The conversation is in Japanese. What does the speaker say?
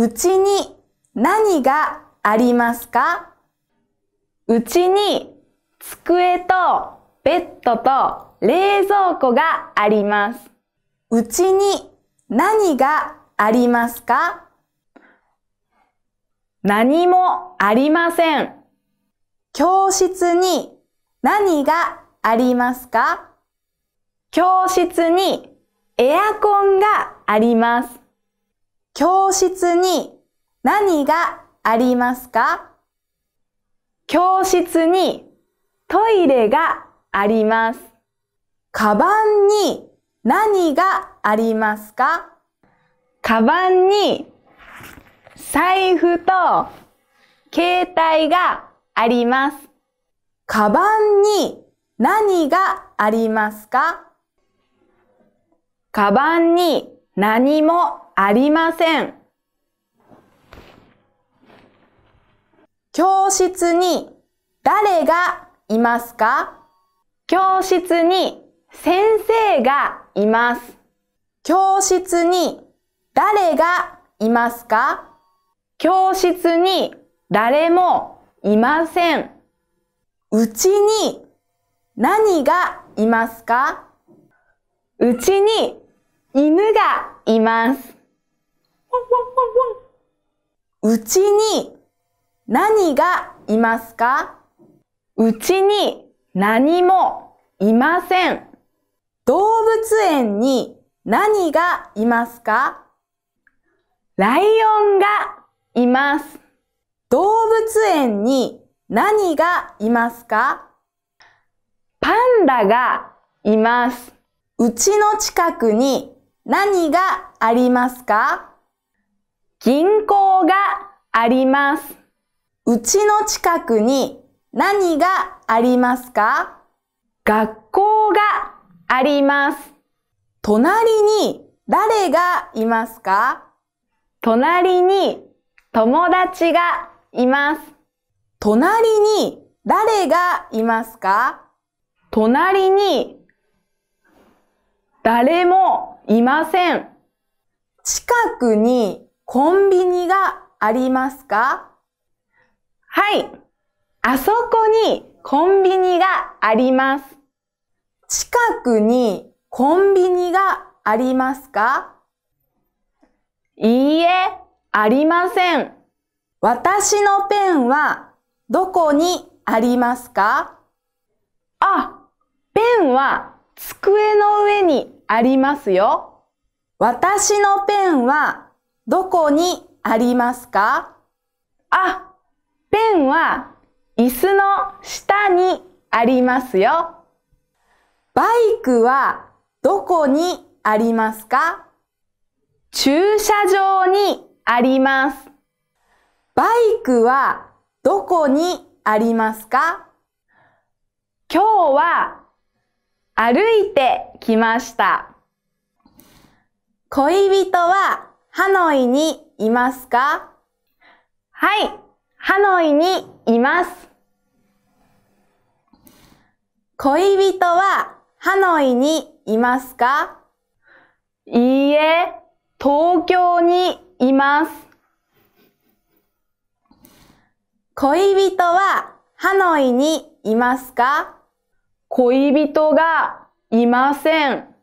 うちに何がありますかうちに机とベッドと冷蔵庫があります。うちに何がありますか何もありません。教室に何がありますか教室にエアコンがあります。教室に何がありますか教室にトイレがあります。カバンに何がありますかカバンに財布と携帯があります。カバンに何がありますかカバンに何もありません。教室に誰がいますか教室に先生がいます。教室に誰がいますか教室に誰もいません。うちに何がいますかうちに犬がいます。うちに何がいますかうちに何もいません。動物園に何がいますかライオンがいます。動物園に何がいますかパンダがいます。うちの近くに何がありますか銀行があります。うちの近くに何がありますか学校があります。隣に誰がいますか隣に友達がいます。隣に誰がいますか隣に誰もいません。近くにコンビニがありますかはい。あそこにコンビニがあります。近くにコンビニがありますかいいえ、ありません。私のペンはどこにありますかあ、ペンは机の上にありますよ。私のペンはどこにありますかあ、ペンは椅子の下にありますよ。バイクはどこにありますか駐車場にあります。バイクはどこにありますか今日は歩いてきました。恋人はハノイにいますかはい、ハノイにいます。恋人はハノイにいますかいいえ、東京にいます。恋人はハノイにいますか恋人がいません。